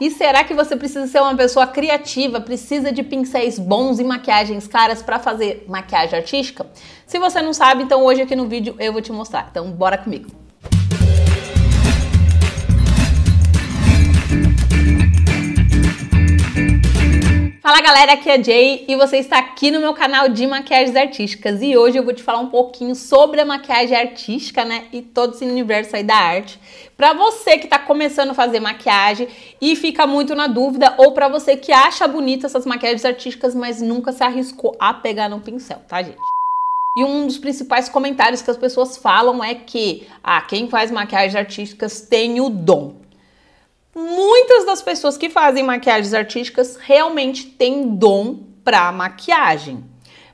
E será que você precisa ser uma pessoa criativa, precisa de pincéis bons e maquiagens caras para fazer maquiagem artística? Se você não sabe, então hoje aqui no vídeo eu vou te mostrar. Então bora comigo. Fala galera, aqui é a Jay e você está aqui no meu canal de maquiagens artísticas e hoje eu vou te falar um pouquinho sobre a maquiagem artística, né, e todo esse universo aí da arte. Para você que está começando a fazer maquiagem e fica muito na dúvida ou para você que acha bonita essas maquiagens artísticas, mas nunca se arriscou a pegar no pincel, tá, gente? E um dos principais comentários que as pessoas falam é que ah, quem faz maquiagens artísticas tem o dom das pessoas que fazem maquiagens artísticas realmente têm dom para maquiagem.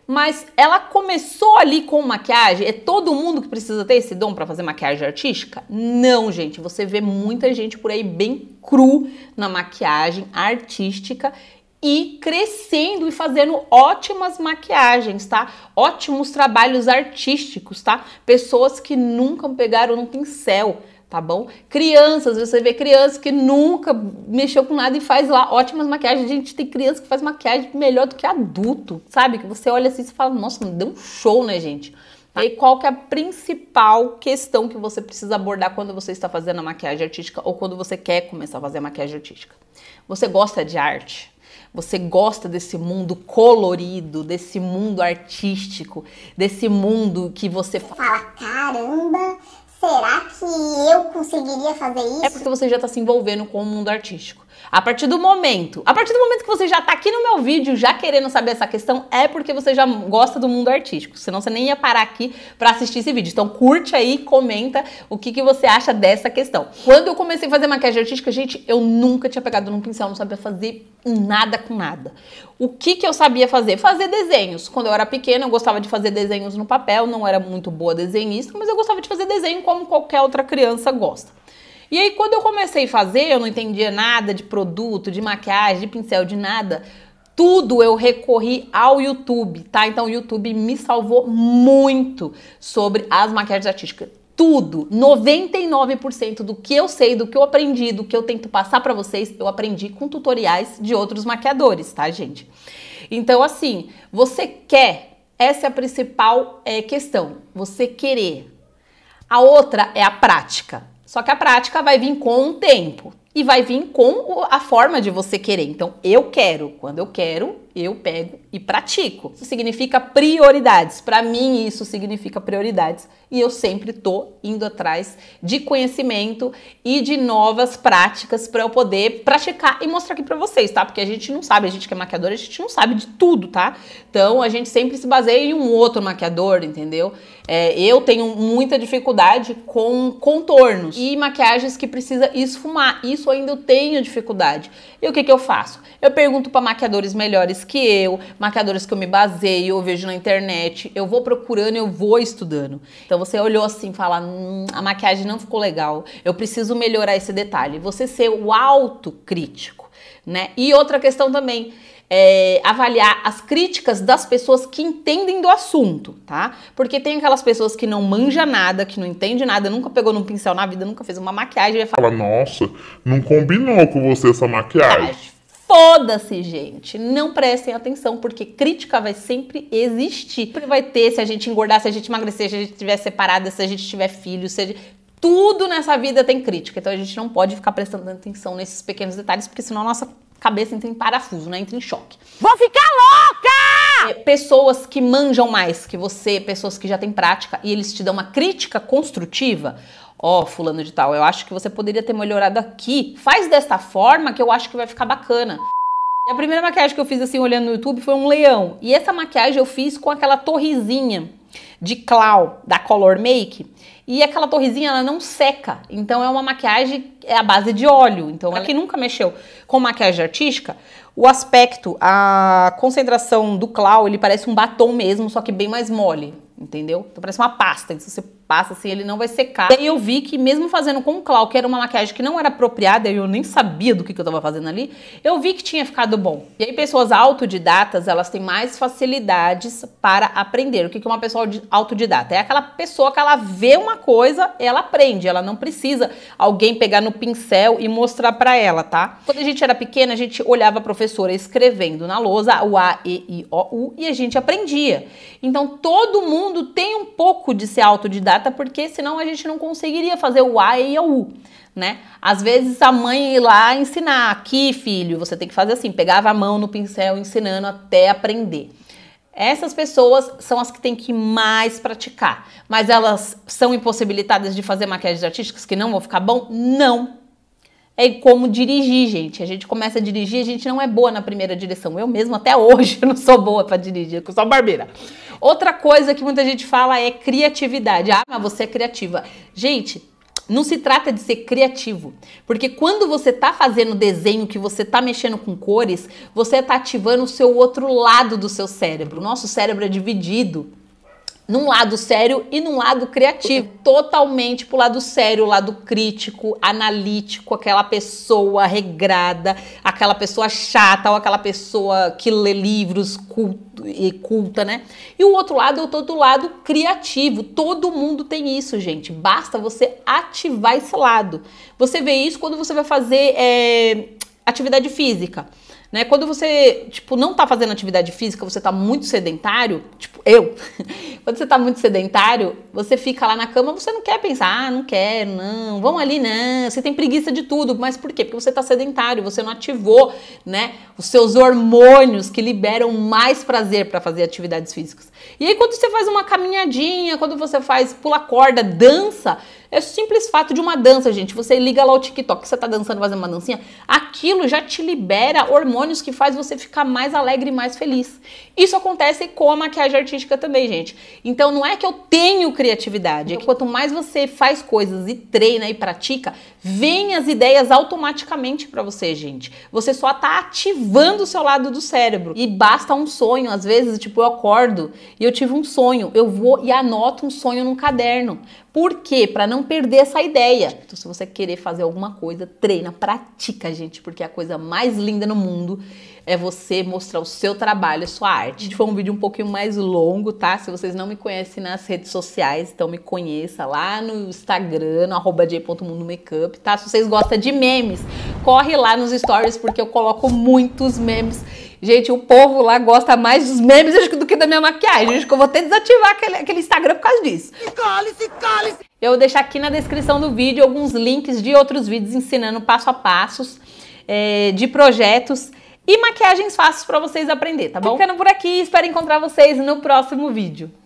Mas ela começou ali com maquiagem? É todo mundo que precisa ter esse dom para fazer maquiagem artística? Não, gente. Você vê muita gente por aí bem cru na maquiagem artística e crescendo e fazendo ótimas maquiagens, tá? Ótimos trabalhos artísticos, tá? Pessoas que nunca pegaram um pincel, tá bom? Crianças, você vê crianças que nunca mexeu com nada e faz lá ótimas maquiagens. Gente, tem criança que faz maquiagem melhor do que adulto, sabe? Que você olha assim e fala, nossa, deu um show, né, gente? E qual que é a principal questão que você precisa abordar quando você está fazendo a maquiagem artística ou quando você quer começar a fazer a maquiagem artística? Você gosta de arte? Você gosta desse mundo colorido, desse mundo artístico, desse mundo que você fala caramba, será que eu conseguiria fazer é isso? É porque você já está se envolvendo com o mundo artístico. A partir do momento, a partir do momento que você já está aqui no meu vídeo, já querendo saber essa questão, é porque você já gosta do mundo artístico. Senão você nem ia parar aqui para assistir esse vídeo. Então curte aí, comenta o que, que você acha dessa questão. Quando eu comecei a fazer maquiagem artística, gente, eu nunca tinha pegado num pincel, não sabia fazer nada com nada. O que, que eu sabia fazer? Fazer desenhos. Quando eu era pequena, eu gostava de fazer desenhos no papel, não era muito boa desenhista, mas eu gostava de fazer desenho como qualquer outra criança gosta. E aí, quando eu comecei a fazer, eu não entendia nada de produto, de maquiagem, de pincel, de nada. Tudo eu recorri ao YouTube, tá? Então o YouTube me salvou muito sobre as maquiagens artísticas. Tudo, 99% do que eu sei, do que eu aprendi, do que eu tento passar para vocês, eu aprendi com tutoriais de outros maquiadores, tá, gente? Então, assim, você quer, essa é a principal é, questão, você querer. A outra é a prática. Só que a prática vai vir com o tempo e vai vir com a forma de você querer. Então, eu quero. Quando eu quero, eu pego e pratico. Isso significa prioridades. Para mim, isso significa prioridades. E eu sempre tô indo atrás de conhecimento e de novas práticas para eu poder praticar e mostrar aqui para vocês, tá? Porque a gente não sabe, a gente que é maquiador, a gente não sabe de tudo, tá? Então, a gente sempre se baseia em um outro maquiador, entendeu? É, eu tenho muita dificuldade com contornos e maquiagens que precisa esfumar. Isso ainda eu tenho dificuldade. E o que, que eu faço? Eu pergunto para maquiadores melhores que eu, maquiadores que eu me baseio, eu vejo na internet, eu vou procurando, eu vou estudando. Então você olhou assim, fala, hum, a maquiagem não ficou legal, eu preciso melhorar esse detalhe. Você ser o autocrítico né? E outra questão também, é, avaliar as críticas das pessoas que entendem do assunto, tá? Porque tem aquelas pessoas que não manja nada, que não entende nada, nunca pegou num pincel na vida, nunca fez uma maquiagem e fala: Nossa, não combinou com você essa maquiagem. Foda-se, gente. Não prestem atenção, porque crítica vai sempre existir. Sempre vai ter se a gente engordar, se a gente emagrecer, se a gente estiver separada, se a gente tiver filho, se a gente tudo nessa vida tem crítica, então a gente não pode ficar prestando atenção nesses pequenos detalhes, porque senão a nossa cabeça entra em parafuso, né? Entra em choque. Vou ficar louca! É, pessoas que manjam mais que você, pessoas que já têm prática e eles te dão uma crítica construtiva. Ó, oh, fulano de tal, eu acho que você poderia ter melhorado aqui. Faz desta forma que eu acho que vai ficar bacana. E a primeira maquiagem que eu fiz assim olhando no YouTube foi um leão. E essa maquiagem eu fiz com aquela torrezinha de clau da Color Make e aquela torrezinha ela não seca, então é uma maquiagem é a base de óleo. Então, para quem nunca mexeu com maquiagem artística, o aspecto, a concentração do clau, ele parece um batom mesmo, só que bem mais mole, entendeu? Então parece uma pasta. Então, você passa, assim, ele não vai secar. E aí eu vi que mesmo fazendo com o Clau, que era uma maquiagem que não era apropriada, eu nem sabia do que, que eu tava fazendo ali, eu vi que tinha ficado bom. E aí pessoas autodidatas, elas têm mais facilidades para aprender. O que, que é uma pessoa autodidata? É aquela pessoa que ela vê uma coisa, ela aprende, ela não precisa alguém pegar no pincel e mostrar para ela, tá? Quando a gente era pequena, a gente olhava a professora escrevendo na lousa o A, E, I, O, U e a gente aprendia. Então todo mundo tem um pouco de ser autodidata data, porque senão a gente não conseguiria fazer o A e o U, né? Às vezes a mãe ir lá ensinar, aqui, filho, você tem que fazer assim, pegava a mão no pincel ensinando até aprender. Essas pessoas são as que têm que mais praticar, mas elas são impossibilitadas de fazer maquiagens artísticas que não vão ficar bom? Não, é como dirigir, gente. A gente começa a dirigir, a gente não é boa na primeira direção. Eu mesmo até hoje não sou boa para dirigir, eu sou barbeira. Outra coisa que muita gente fala é criatividade. Ah, mas você é criativa. Gente, não se trata de ser criativo, porque quando você está fazendo desenho, que você está mexendo com cores, você está ativando o seu outro lado do seu cérebro. O nosso cérebro é dividido num lado sério e num lado criativo. Totalmente pro lado sério, lado crítico, analítico, aquela pessoa regrada, aquela pessoa chata ou aquela pessoa que lê livros culto, e culta, né? E o outro lado eu tô do lado criativo. Todo mundo tem isso, gente. Basta você ativar esse lado. Você vê isso quando você vai fazer é, atividade física. Né? Quando você, tipo, não tá fazendo atividade física, você tá muito sedentário, tipo, eu. Quando você tá muito sedentário, você fica lá na cama, você não quer pensar, ah, não quero, não, vamos ali, não. Você tem preguiça de tudo, mas por quê? Porque você tá sedentário, você não ativou, né, os seus hormônios que liberam mais prazer para fazer atividades físicas. E aí, quando você faz uma caminhadinha, quando você faz pula corda, dança, é o simples fato de uma dança, gente. Você liga lá o TikTok, você tá dançando, fazendo uma dancinha, aquilo já te libera hormônios que faz você ficar mais alegre e mais feliz. Isso acontece com a maquiagem artística também, gente. Então não é que eu tenho criatividade, é que quanto mais você faz coisas e treina e pratica, vem as ideias automaticamente para você, gente. Você só tá ativando o seu lado do cérebro. E basta um sonho, às vezes, tipo, eu acordo e eu tive um sonho. Eu vou e anoto um sonho num caderno. Por quê? Para não perder essa ideia. Então, se você querer fazer alguma coisa, treina, pratica, gente, porque a coisa mais linda no mundo é você mostrar o seu trabalho, a sua arte. Foi um vídeo um pouquinho mais longo, tá? Se vocês não me conhecem nas redes sociais, então me conheça lá no Instagram, no j.mundomakeup, tá? Se vocês gostam de memes, corre lá nos stories, porque eu coloco muitos memes Gente, o povo lá gosta mais dos memes do que da minha maquiagem. Acho que eu vou até desativar aquele, aquele Instagram por causa disso. Cale-se, cale-se! Eu vou deixar aqui na descrição do vídeo alguns links de outros vídeos ensinando passo a passos é, de projetos e maquiagens fáceis para vocês aprender, tá bom? Ficando por aqui, espero encontrar vocês no próximo vídeo.